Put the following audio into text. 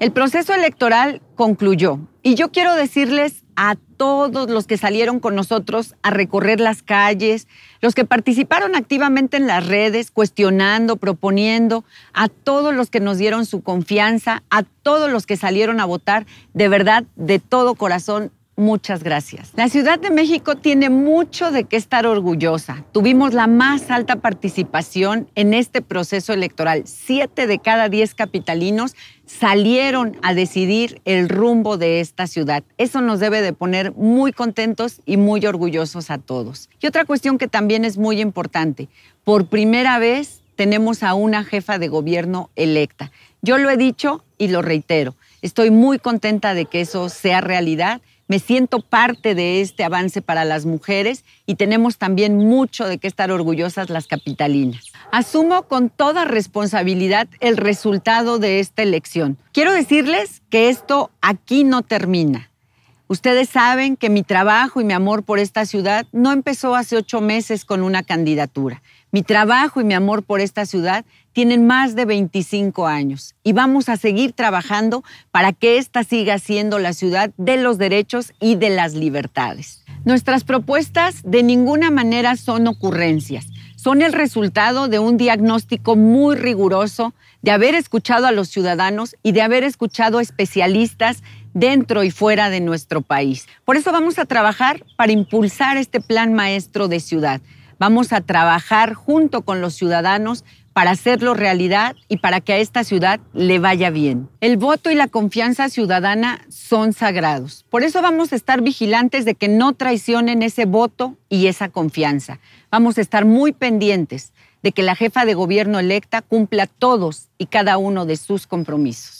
El proceso electoral concluyó y yo quiero decirles a todos los que salieron con nosotros a recorrer las calles, los que participaron activamente en las redes, cuestionando, proponiendo, a todos los que nos dieron su confianza, a todos los que salieron a votar, de verdad, de todo corazón, Muchas gracias. La Ciudad de México tiene mucho de qué estar orgullosa. Tuvimos la más alta participación en este proceso electoral. Siete de cada diez capitalinos salieron a decidir el rumbo de esta ciudad. Eso nos debe de poner muy contentos y muy orgullosos a todos. Y otra cuestión que también es muy importante. Por primera vez tenemos a una jefa de gobierno electa. Yo lo he dicho y lo reitero. Estoy muy contenta de que eso sea realidad me siento parte de este avance para las mujeres y tenemos también mucho de qué estar orgullosas las capitalinas. Asumo con toda responsabilidad el resultado de esta elección. Quiero decirles que esto aquí no termina. Ustedes saben que mi trabajo y mi amor por esta ciudad no empezó hace ocho meses con una candidatura. Mi trabajo y mi amor por esta ciudad tienen más de 25 años y vamos a seguir trabajando para que esta siga siendo la ciudad de los derechos y de las libertades. Nuestras propuestas de ninguna manera son ocurrencias, son el resultado de un diagnóstico muy riguroso, de haber escuchado a los ciudadanos y de haber escuchado a especialistas dentro y fuera de nuestro país. Por eso vamos a trabajar para impulsar este plan maestro de ciudad. Vamos a trabajar junto con los ciudadanos para hacerlo realidad y para que a esta ciudad le vaya bien. El voto y la confianza ciudadana son sagrados. Por eso vamos a estar vigilantes de que no traicionen ese voto y esa confianza. Vamos a estar muy pendientes de que la jefa de gobierno electa cumpla todos y cada uno de sus compromisos.